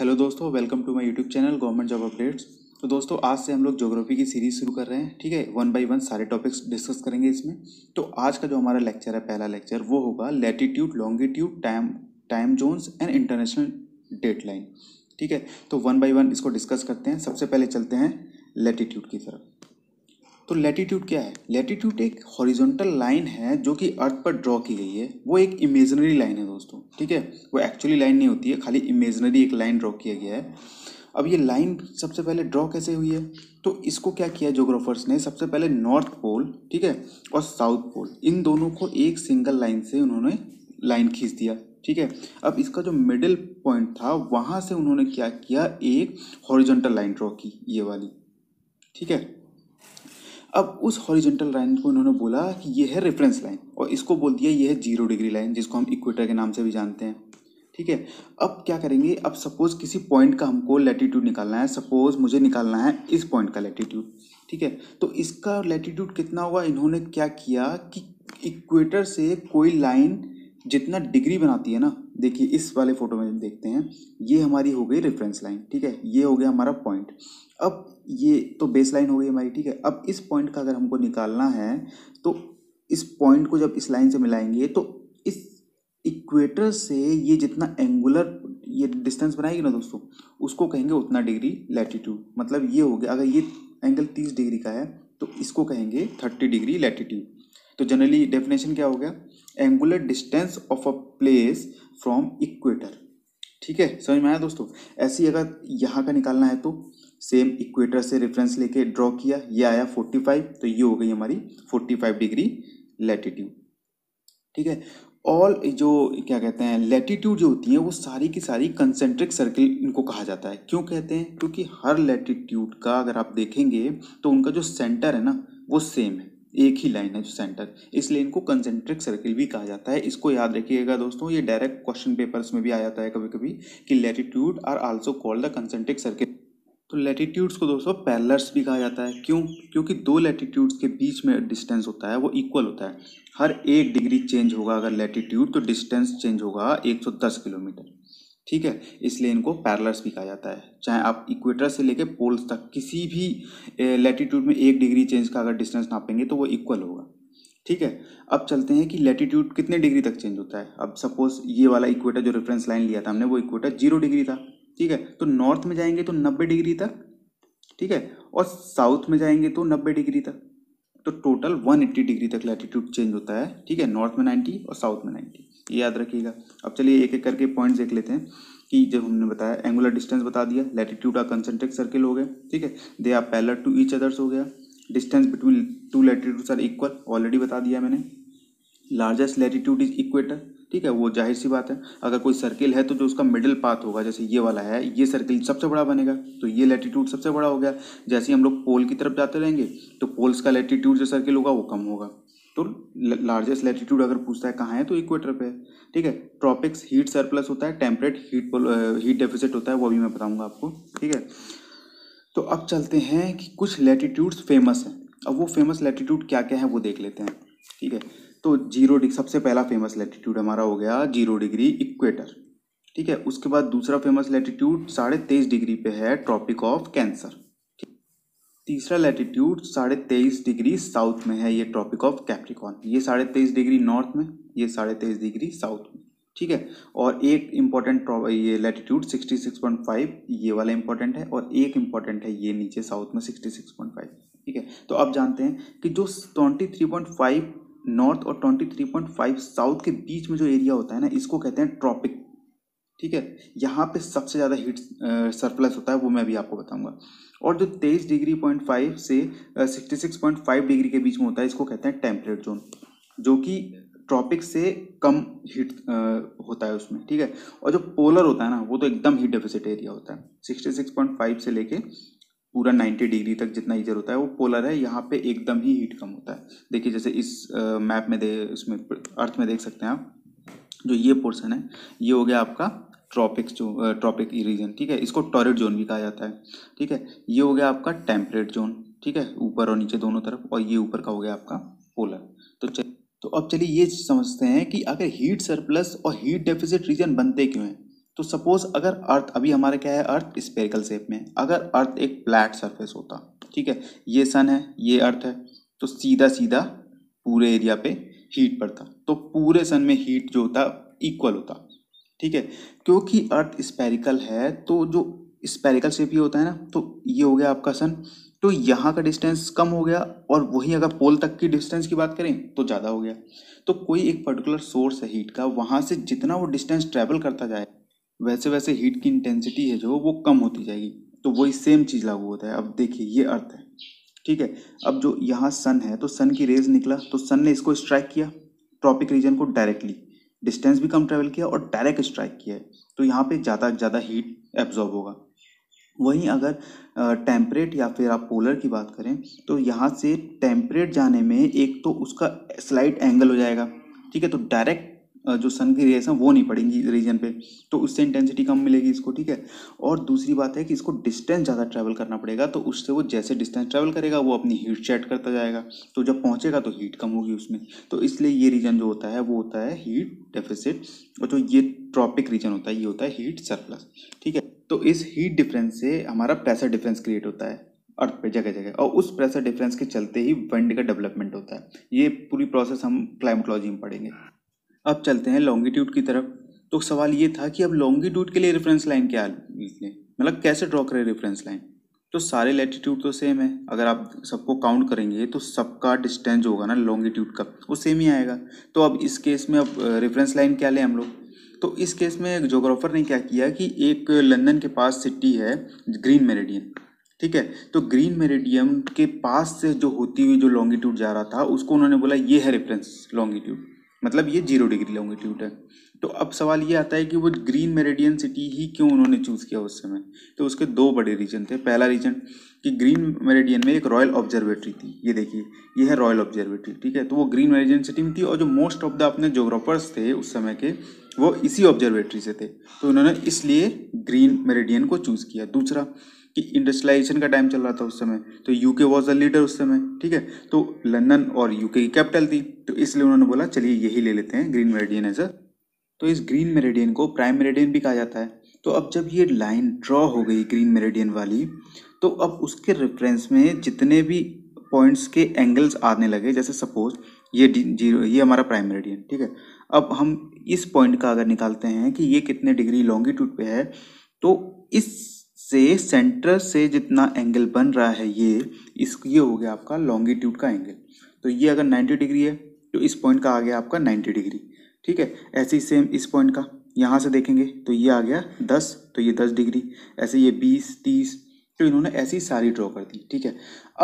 hello दोस्तों welcome to my YouTube channel government job updates तो दोस्तों आज से हम लोग ज्योग्राफी की सीरीज शुरू कर रहे हैं ठीक है वन बाय वन सारे टॉपिक्स डिस्कस करेंगे इसमें तो आज का जो हमारा लेक्चर है पहला लेक्चर वो होगा latitude longitude time time zones and international date line ठीक है तो वन बाई वन इसको डिस्कस करते हैं सबसे पहले चलते हैं लेटीट्यूड की तरफ तो लेटीट्यूड क्या है लेटीट्यूड एक हॉरिजोनटल लाइन है जो कि अर्थ पर ड्रॉ की गई है वो एक इमेजनरी लाइन है दोस्तों ठीक है वो एक्चुअली लाइन नहीं होती है खाली इमेजनरी एक लाइन ड्रॉ किया गया है अब ये लाइन सबसे पहले ड्रॉ कैसे हुई है तो इसको क्या किया जोग्राफर्स ने सबसे पहले नॉर्थ पोल ठीक है और साउथ पोल इन दोनों को एक सिंगल लाइन से उन्होंने लाइन खींच दिया ठीक है अब इसका जो मिडिल पॉइंट था वहाँ से उन्होंने क्या किया एक हॉरिजेंटल लाइन ड्रॉ की ये वाली ठीक है अब उस हॉरिजेंटल लाइन को उन्होंने बोला कि ये है रेफरेंस लाइन और इसको बोल दिया ये है जीरो डिग्री लाइन जिसको हम इक्वेटर के नाम से भी जानते हैं ठीक है अब क्या करेंगे अब सपोज किसी पॉइंट का हमको लेटीट्यूड निकालना है सपोज मुझे निकालना है इस पॉइंट का लेटीट्यूड ठीक है तो इसका लेटीट्यूड कितना होगा इन्होंने क्या किया कि इक्वेटर से कोई लाइन जितना डिग्री बनाती है ना देखिए इस वाले फोटो में देखते हैं ये हमारी हो गई रेफरेंस लाइन ठीक है ये हो गया हमारा पॉइंट अब ये तो बेस लाइन हो गई हमारी ठीक है अब इस पॉइंट का अगर हमको निकालना है तो इस पॉइंट को जब इस लाइन से मिलाएंगे तो इस इक्वेटर से ये जितना एंगुलर ये डिस्टेंस बनाएगी ना दोस्तों उसको कहेंगे उतना डिग्री लैटिट्यूड मतलब ये हो गया अगर ये एंगल तीस डिग्री का है तो इसको कहेंगे थर्टी डिग्री लैटिट्यूड तो जनरली डेफिनेशन क्या हो गया angular distance of a place from equator ठीक है समझ में आया दोस्तों ऐसी अगर यहाँ का निकालना है तो सेम इक्वेटर से रेफरेंस लेके ड्रॉ किया ये आया 45 तो ये हो गई हमारी 45 डिग्री लेटीट्यूड ठीक है ऑल जो क्या कहते हैं लेटीट्यूड जो होती है वो सारी की सारी कंसेंट्रिक सर्किल इनको कहा जाता है क्यों कहते हैं क्योंकि हर लेटीट्यूड का अगर आप देखेंगे तो उनका जो सेंटर है ना वो सेम है एक ही लाइन है जो सेंटर इसलिए इनको कंसेंट्रिक सर्किल भी कहा जाता है इसको याद रखिएगा दोस्तों ये डायरेक्ट क्वेश्चन पेपर्स में भी आ जाता है कभी कभी कि latitude are also called the concentric circle तो लेटीट्यूड्स को दोस्तों पैलर्स भी कहा जाता है क्यों क्योंकि दो लेटीट्यूड्स के बीच में डिस्टेंस होता है वो इक्वल होता है हर एक डिग्री चेंज होगा अगर लेटीट्यूड तो डिस्टेंस चेंज होगा 110 किलोमीटर ठीक है इसलिए इनको पैरलर्स भी कहा जाता है चाहे आप इक्वेटर से लेकर पोल्स तक किसी भी लेटीट्यूड में एक डिग्री चेंज का अगर डिस्टेंस नापेंगे तो वो इक्वल होगा ठीक है अब चलते हैं कि लेटीट्यूड कितने डिग्री तक चेंज होता है अब सपोज ये वाला इक्वेटर जो रेफरेंस लाइन लिया था हमने वो इक्वेटर जीरो डिग्री था ठीक है तो नॉर्थ में जाएंगे तो नब्बे डिग्री तक ठीक है और साउथ में जाएंगे तो नब्बे डिग्री तक तो टोटल वन एट्टी डिग्री तक लैटिट्यूड चेंज होता है ठीक है नॉर्थ में नाइन्टी और साउथ में नाइन्टी ये याद रखिएगा अब चलिए एक एक करके पॉइंट्स देख लेते हैं कि जब हमने बताया एंगुलर डिस्टेंस बता दिया लैटिट्यूड और कंसेंट्रिक सर्किल हो गए ठीक है they are parallel to each others हो गया distance between two latitudes are equal already बता दिया मैंने लार्जेस्ट लैटिट्यूड इज इक्वेटर ठीक है वो जाहिर सी बात है अगर कोई सर्किल है तो जो उसका मिडिल पाथ होगा जैसे ये वाला है ये सर्किल सबसे बड़ा बनेगा तो ये लेटीट्यूड सबसे बड़ा हो गया जैसे ही हम लोग पोल की तरफ जाते रहेंगे तो पोल्स का लेटीट्यूड जो सर्किल होगा वो कम होगा तो लार्जेस्ट लेटीट्यूड अगर पूछता है कहाँ है तो इक्वेटर पे है ठीक है ट्रॉपिक्स हीट सरप्लस होता है टेम्परेट हीट हीट डेफिसिट होता है वो भी मैं बताऊंगा आपको ठीक है तो अब चलते हैं कि कुछ लेटीट्यूड्स फेमस हैं अब वो फेमस लेटीट्यूड क्या क्या है वो देख लेते हैं ठीक है तो जीरो डिग्री सबसे पहला फेमस लैटिट्यूड हमारा हो गया जीरो डिग्री इक्वेटर ठीक है उसके बाद दूसरा फेमस लैटिट्यूड साढ़े तेईस डिग्री पे है ट्रॉपिक ऑफ कैंसर तीसरा लैटिट्यूड साढ़े तेईस डिग्री साउथ में है ये ट्रॉपिक ऑफ कैप्रिकॉन ये साढ़े तेईस डिग्री नॉर्थ में ये साढ़े तेईस डिग्री साउथ में ठीक है और एक इम्पॉर्टेंट ये latitude sixty six point five ये वाला इंपॉर्टेंट है और एक इम्पॉर्टेंट है ये नीचे साउथ में सिक्सटी सिक्स पॉइंट फाइव ठीक है तो अब जानते हैं कि जो twenty three point five north और 23.5 साउथ के बीच में जो एरिया होता है ना इसको कहते हैं ट्रॉपिक ठीक है यहाँ पे सबसे ज़्यादा हीट सरप्लस होता है वो मैं भी आपको बताऊंगा और जो तेईस डिग्री पॉइंट फाइव से sixty six point five degree के बीच में होता है इसको कहते हैं टेम्परेट जोन जो कि ट्रॉपिक से कम हीट होता है उसमें ठीक है और जो पोलर होता है ना वो तो एकदम हीट डेफिसिट एरिया होता है सिक्सटी सिक्स पॉइंट फाइव से लेके पूरा 90 डिग्री तक जितना ईजर होता है वो पोलर है यहाँ पे एकदम ही हीट कम होता है देखिए जैसे इस मैप में दे उसमें अर्थ में देख सकते हैं आप जो ये पोर्सन है ये हो गया आपका ट्रॉपिक्स जो ट्रॉपिक रीजन ठीक है इसको टॉरिड जोन भी कहा जाता है ठीक है ये हो गया आपका टेम्परेट जोन ठीक है ऊपर और नीचे दोनों तरफ और ये ऊपर का हो गया आपका पोलर तो तो अब चलिए ये समझते हैं कि अगर हीट सरप्लस और हीट डेफिसिट रीजन बनते क्यों हैं तो सपोज अगर अर्थ अभी हमारा क्या है अर्थ स्पेरिकल शेप में अगर अर्थ एक फ्लैट सरफेस होता ठीक है ये सन है ये अर्थ है तो सीधा सीधा पूरे एरिया पे हीट पड़ता तो पूरे सन में हीट जो होता इक्वल होता ठीक है क्योंकि अर्थ स्पेरिकल है तो जो स्पेरिकल शेप ही होता है ना तो ये हो गया आपका सन तो यहाँ का डिस्टेंस कम हो गया और वहीं अगर पोल तक की डिस्टेंस की बात करें तो ज़्यादा हो गया तो कोई एक पर्टिकुलर सोर्स है हीट का वहाँ से जितना वो डिस्टेंस ट्रैवल करता जाएगा वैसे वैसे हीट की इंटेंसिटी है जो वो कम होती जाएगी तो वही सेम चीज़ लागू होता है अब देखिए ये अर्थ है ठीक है अब जो यहाँ सन है तो सन की रेज निकला तो सन ने इसको स्ट्राइक किया ट्रॉपिक रीजन को डायरेक्टली डिस्टेंस भी कम ट्रेवल किया और डायरेक्ट स्ट्राइक किया है तो यहाँ पे ज़्यादा ज़्यादा हीट एब्जॉर्ब होगा वहीं अगर टेम्परेट या फिर आप पोलर की बात करें तो यहाँ से टेम्परेट जाने में एक तो उसका स्लाइट एंगल हो जाएगा ठीक है तो डायरेक्ट जो सन की रेस हैं वो नहीं पड़ेंगी रीजन पे तो उससे इंटेंसिटी कम मिलेगी इसको ठीक है और दूसरी बात है कि इसको डिस्टेंस ज़्यादा ट्रैवल करना पड़ेगा तो उससे वो जैसे डिस्टेंस ट्रैवल करेगा वो अपनी हीट सेट करता जाएगा तो जब पहुँचेगा तो हीट कम होगी उसमें तो इसलिए ये रीजन जो होता है वो होता है हीट डेफिसिट और जो ये ट्रॉपिक रीजन होता है ये होता है हीट सरप्लस ठीक है तो इस हीट डिफरेंस से हमारा प्रेशर डिफरेंस क्रिएट होता है अर्थ पे जगह जगह और उस प्रेशर डिफरेंस के चलते ही विंड का डेवलपमेंट होता है ये पूरी प्रोसेस हम क्लाइमेटोलॉजी में पढ़ेंगे अब चलते हैं लॉन्गिट्यूड की तरफ तो सवाल ये था कि अब लॉन्गिट्यूड के लिए रेफरेंस लाइन क्या लें मतलब कैसे ड्रॉ करें रेफरेंस लाइन तो सारे लेटीट्यूड तो सेम है अगर आप सबको काउंट करेंगे तो सबका डिस्टेंस होगा ना लॉन्गिट्यूड का वो सेम ही आएगा तो अब इस केस में अब रेफरेंस लाइन क्या लें हम लोग तो इस केस में एक जोग्राफर ने क्या किया कि एक लंदन के पास सिटी है ग्रीन मेरेडियन ठीक है तो ग्रीन मेरेडियम के पास से जो होती हुई जो लॉन्गिट्यूड जा रहा था उसको उन्होंने बोला ये है रेफरेंस लॉन्गिट्यूड मतलब ये जीरो डिग्री लॉन्गिट्यूड है तो अब सवाल ये आता है कि वो ग्रीन मेरेडियन सिटी ही क्यों उन्होंने चूज़ किया उस समय तो उसके दो बड़े रीजन थे पहला रीजन कि ग्रीन मेरेडियन में एक रॉयल ऑब्जर्वेटरी थी ये देखिए ये है रॉयल ऑब्जर्वेटरी ठीक है तो वो ग्रीन मेरेडियन सिटी में थी और जो मोस्ट ऑफ द अपने जोग्राफर्स थे उस समय के वो इसी ऑब्जर्वेटरी से थे तो उन्होंने इसलिए ग्रीन मेरेडियन को चूज़ किया दूसरा कि इंडस्ट्रियलाइजेशन का टाइम चल रहा था उस समय तो यूके वॉज अ लीडर उस समय ठीक है तो लंदन और यूके की कैपिटल थी तो इसलिए उन्होंने बोला चलिए यही ले लेते हैं ग्रीन मेरेडियन एज अ तो इस ग्रीन मेरेडियन को प्राइम मेरेडियन भी कहा जाता है तो अब जब ये लाइन ड्रॉ हो गई ग्रीन मेरेडियन वाली तो अब उसके रेफरेंस में जितने भी पॉइंट्स के एंगल्स आने लगे जैसे सपोज ये जीरो ये हमारा प्राइम मेरेडियन ठीक है अब हम इस पॉइंट का अगर निकालते हैं कि ये कितने डिग्री लॉन्गिट्यूड पे है तो इस से सेंटर से जितना एंगल बन रहा है ये इस ये हो गया आपका लॉन्गिट्यूड का एंगल तो ये अगर 90 डिग्री है तो इस पॉइंट का आ गया आपका 90 डिग्री ठीक है ऐसे ही सेम इस पॉइंट का यहाँ से देखेंगे तो ये आ गया दस तो ये दस डिग्री ऐसे ये बीस तीस तो इन्होंने ऐसी सारी ड्रॉ कर दी ठीक है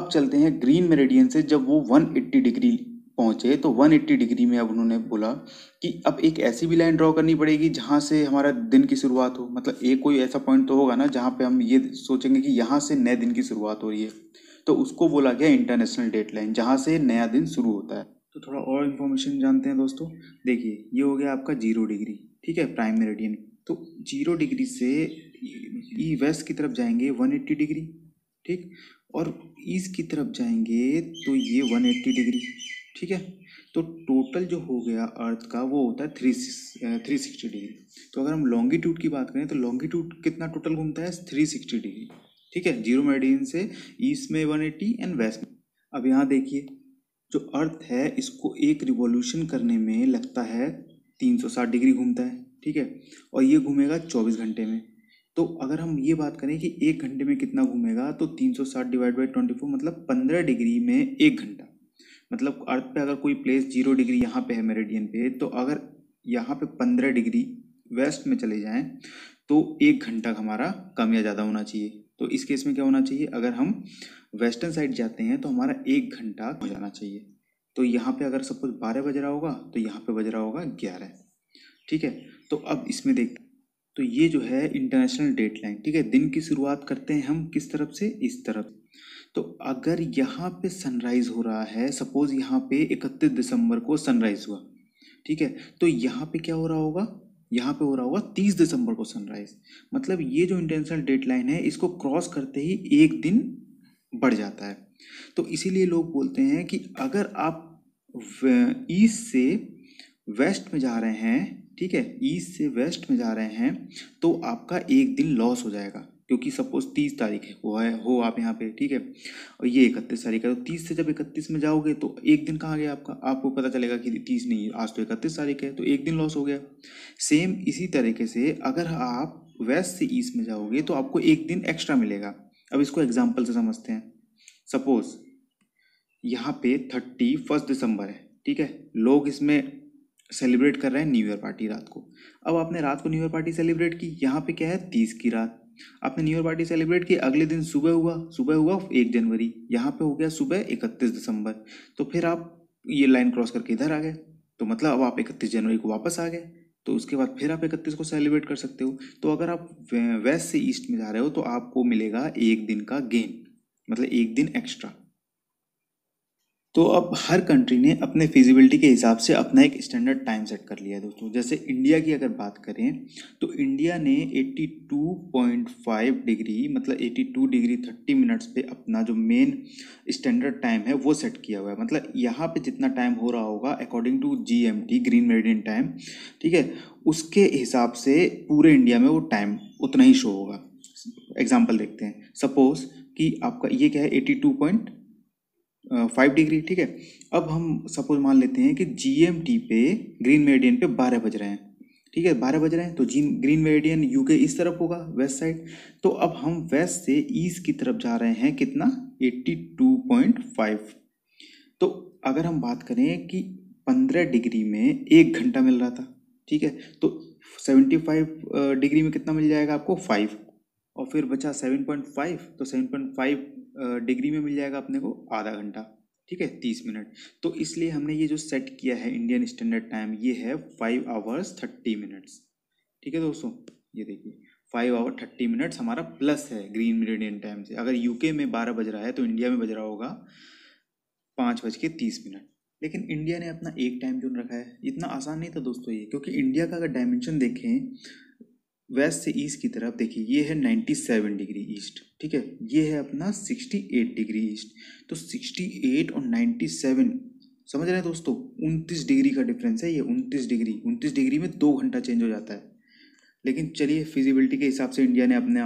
अब चलते हैं ग्रीन मेरेडियन से जब वो वन डिग्री पहुंचे तो 180 डिग्री में अब उन्होंने बोला कि अब एक ऐसी भी लाइन ड्रॉ करनी पड़ेगी जहाँ से हमारा दिन की शुरुआत हो मतलब एक कोई ऐसा पॉइंट तो होगा ना जहाँ पे हम ये सोचेंगे कि यहाँ से नए दिन की शुरुआत हो रही है तो उसको बोला गया इंटरनेशनल डेट लाइन जहाँ से नया दिन शुरू होता है तो थोड़ा और इन्फॉर्मेशन जानते हैं दोस्तों देखिए ये हो गया आपका जीरो डिग्री ठीक है प्राइम मेरेडियन तो जीरो डिग्री से ई वेस्ट की तरफ जाएंगे वन एट्टी डिग्री ठीक और ईस्ट की तरफ जाएंगे तो ये वन एट्टी डिग्री ठीक है तो टोटल जो हो गया अर्थ का वो होता है थ्री थ्री सिक्सटी डिग्री तो अगर हम लॉन्गिट्यूड की बात करें तो लॉन्गिट्यूड कितना टोटल घूमता है थ्री सिक्सटी डिग्री ठीक है जीरो मेडियन से ईस्ट में वन एटी एंड वेस्ट में अब यहाँ देखिए जो अर्थ है इसको एक रिवोल्यूशन करने में लगता है तीन सौ साठ डिग्री घूमता है ठीक है और ये घूमेगा चौबीस घंटे में तो अगर हम ये बात करें कि एक घंटे में कितना घूमेगा तो तीन सौ साठ डिवाइड बाई ट्वेंटी फोर मतलब पंद्रह डिग्री में एक घंटा मतलब अर्थ पे अगर कोई प्लेस जीरो डिग्री यहाँ पे है मेरेडियन पे तो अगर यहाँ पे पंद्रह डिग्री वेस्ट में चले जाएं तो एक घंटा हमारा कम या ज़्यादा होना चाहिए तो इस केस में क्या होना चाहिए अगर हम वेस्टर्न साइड जाते हैं तो हमारा एक घंटा हो जाना चाहिए तो यहाँ पे अगर सपोज बारह बज रहा होगा तो यहाँ पे बज रहा होगा ग्यारह ठीक है तो अब इसमें देख तो ये जो है इंटरनेशनल डेट लाइन ठीक है दिन की शुरुआत करते हैं हम किस तरफ से इस तरफ तो अगर यहाँ पे सनराइज हो रहा है सपोज यहाँ पे इकतीस दिसंबर को सनराइज हुआ ठीक है तो यहाँ पे क्या हो रहा होगा यहाँ पे हो रहा होगा तीस दिसंबर को सनराइज मतलब ये जो इंटेंशनल डेडलाइन है इसको क्रॉस करते ही एक दिन बढ़ जाता है तो इसीलिए लोग बोलते हैं कि अगर आप ईस्ट से वेस्ट में जा रहे हैं ठीक है ईस्ट से वेस्ट में जा रहे हैं तो आपका एक दिन लॉस हो जाएगा क्योंकि सपोज तीस तारीख है वो है हो आप यहाँ पे ठीक है और ये इकतीस तारीख है तो तीस से जब इकतीस में जाओगे तो एक दिन कहाँ गया आपका आपको पता चलेगा कि तीस नहीं आज तो इकतीस तारीख है तो एक दिन लॉस हो गया सेम इसी तरीके से अगर आप वेस्ट से ईस्ट में जाओगे तो आपको एक दिन एक्स्ट्रा मिलेगा अब इसको एग्जाम्पल से समझते हैं सपोज यहाँ पे थर्टी फर्स्ट दिसंबर है ठीक है लोग इसमें सेलिब्रेट कर रहे हैं न्यू ईयर पार्टी रात को अब आपने रात को न्यू ईयर पार्टी सेलिब्रेट की यहाँ पे क्या है तीस की रात आपने न्यू ईयर पार्टी सेलिब्रेट की अगले दिन सुबह हुआ सुबह हुआ एक जनवरी यहाँ पे हो गया सुबह इकतीस दिसंबर तो फिर आप ये लाइन क्रॉस करके इधर आ गए तो मतलब अब आप इकतीस जनवरी को वापस आ गए तो उसके बाद फिर आप इकतीस को सेलिब्रेट कर सकते हो तो अगर आप वेस्ट से ईस्ट में जा रहे हो तो आपको मिलेगा एक दिन का गेन मतलब एक दिन एक्स्ट्रा तो अब हर कंट्री ने अपने फिजिबिलिटी के हिसाब से अपना एक स्टैंडर्ड टाइम सेट कर लिया है दोस्तों जैसे इंडिया की अगर बात करें तो इंडिया ने 82.5 डिग्री मतलब 82 डिग्री 30 मिनट्स पे अपना जो मेन स्टैंडर्ड टाइम है वो सेट किया हुआ है मतलब यहाँ पे जितना टाइम हो रहा होगा according to G green meridian time ठीक है उसके हिसाब से पूरे इंडिया में वो टाइम उतना ही शो होगा एग्जाम्पल देखते हैं सपोज़ कि आपका ये क्या है eighty two point five degree ठीक है अब हम सपोज मान लेते हैं कि जी पे ग्रीन मेरेडियन पे बारह बज रहे हैं ठीक है बारह बज रहे हैं तो जीन ग्रीन मेरिडियन यूके इस तरफ होगा वेस्ट साइड तो अब हम वेस्ट से ईस्ट की तरफ जा रहे हैं कितना एट्टी टू पॉइंट फाइव तो अगर हम बात करें कि पंद्रह डिग्री में एक घंटा मिल रहा था ठीक है तो फाइव डिग्री में कितना मिल जाएगा आपको फाइव और फिर बचा फाइव तो फाइव डिग्री में मिल जाएगा अपने को आधा घंटा ठीक है तीस मिनट तो इसलिए हमने ये जो सेट किया है इंडियन स्टैंडर्ड टाइम ये है फाइव आवर्स थर्टी मिनट्स ठीक है दोस्तों ये देखिए फाइव आवर थर्टी मिनट्स हमारा प्लस है ग्रीन मेरिडियन टाइम से अगर यूके में बारह बज रहा है तो इंडिया में बज रहा होगा पाँच बज के तीस मिनट लेकिन इंडिया ने अपना एक टाइम जोन रखा है इतना आसान नहीं था दोस्तों ये क्योंकि इंडिया का अगर डायमेंशन देखें वेस्ट से ईस्ट की तरफ देखिए ये है 97 डिग्री ईस्ट ठीक है ये है अपना 68 डिग्री ईस्ट तो 68 और 97 समझ रहे हैं दोस्तों 29 डिग्री का डिफरेंस है ये 29 डिग्री 29 डिग्री में दो घंटा चेंज हो जाता है लेकिन चलिए फिजिबिलिटी के हिसाब से इंडिया ने अपने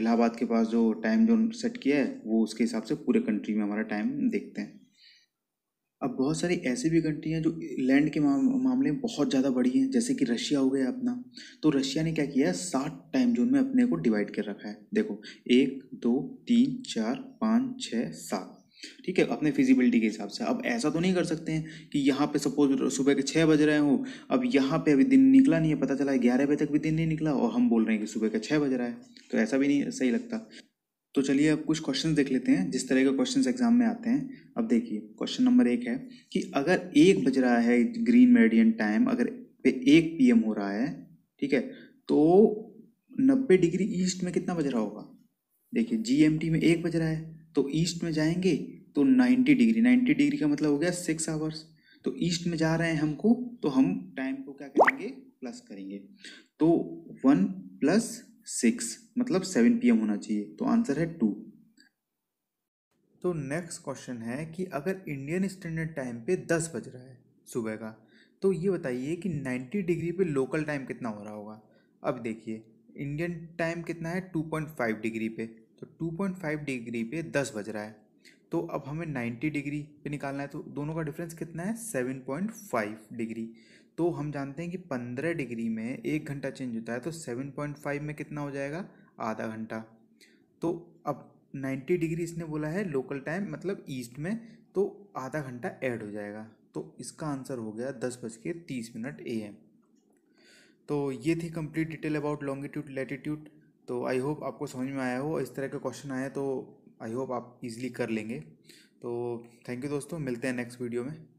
इलाहाबाद के पास जो टाइम जोन सेट किया है वो उसके हिसाब से पूरे कंट्री में हमारा टाइम देखते हैं अब बहुत सारी ऐसी भी कंट्री हैं जो लैंड के मामले में बहुत ज़्यादा बड़ी हैं जैसे कि रशिया हो गया अपना तो रशिया ने क्या किया है सात टाइम जोन में अपने को डिवाइड कर रखा है देखो एक दो तीन चार पाँच छः सात ठीक है अपने फिजिबिलिटी के हिसाब से अब ऐसा तो नहीं कर सकते हैं कि यहाँ पे सपोज सुबह के छः बज रहे हो अब यहाँ पे अभी दिन निकला नहीं है पता चला ग्यारह बजे तक भी दिन नहीं निकला और हम बोल रहे हैं कि सुबह का छः बज रहा है तो ऐसा भी नहीं सही लगता तो चलिए अब कुछ क्वेश्चन देख लेते हैं जिस तरह के क्वेश्चन एग्जाम में आते हैं अब देखिए क्वेश्चन नंबर एक है कि अगर एक बज रहा है ग्रीन मेडियन टाइम अगर पे एक पी हो रहा है ठीक है तो नब्बे डिग्री ईस्ट में कितना बज रहा होगा देखिए जी में एक बज रहा है तो ईस्ट में जाएंगे तो नाइन्टी डिग्री नाइन्टी डिग्री का मतलब हो गया सिक्स आवर्स तो ईस्ट में जा रहे हैं हमको तो हम टाइम को क्या करेंगे प्लस करेंगे तो वन प्लस सिक्स मतलब सेवन पी होना चाहिए तो आंसर है टू तो नेक्स्ट क्वेश्चन है कि अगर इंडियन स्टैंडर्ड टाइम पे दस बज रहा है सुबह का तो ये बताइए कि नाइन्टी डिग्री पे लोकल टाइम कितना हो रहा होगा अब देखिए इंडियन टाइम कितना है टू पॉइंट फाइव डिग्री पे तो टू पॉइंट फाइव डिग्री पे दस बज रहा है तो अब हमें नाइन्टी डिग्री पे निकालना है तो दोनों का डिफरेंस कितना है सेवन पॉइंट फाइव डिग्री तो हम जानते हैं कि पंद्रह डिग्री में एक घंटा चेंज होता है तो सेवन पॉइंट फाइव में कितना हो जाएगा आधा घंटा तो अब नाइन्टी डिग्री इसने बोला है लोकल टाइम मतलब ईस्ट में तो आधा घंटा ऐड हो जाएगा तो इसका आंसर हो गया दस बज के तीस मिनट ए एम तो ये थी complete detail about longitude latitude तो आई होप आपको समझ में आया हो इस तरह का क्वेश्चन आया तो आई होप आप इजीली कर लेंगे तो थैंक यू दोस्तों मिलते हैं नेक्स्ट वीडियो में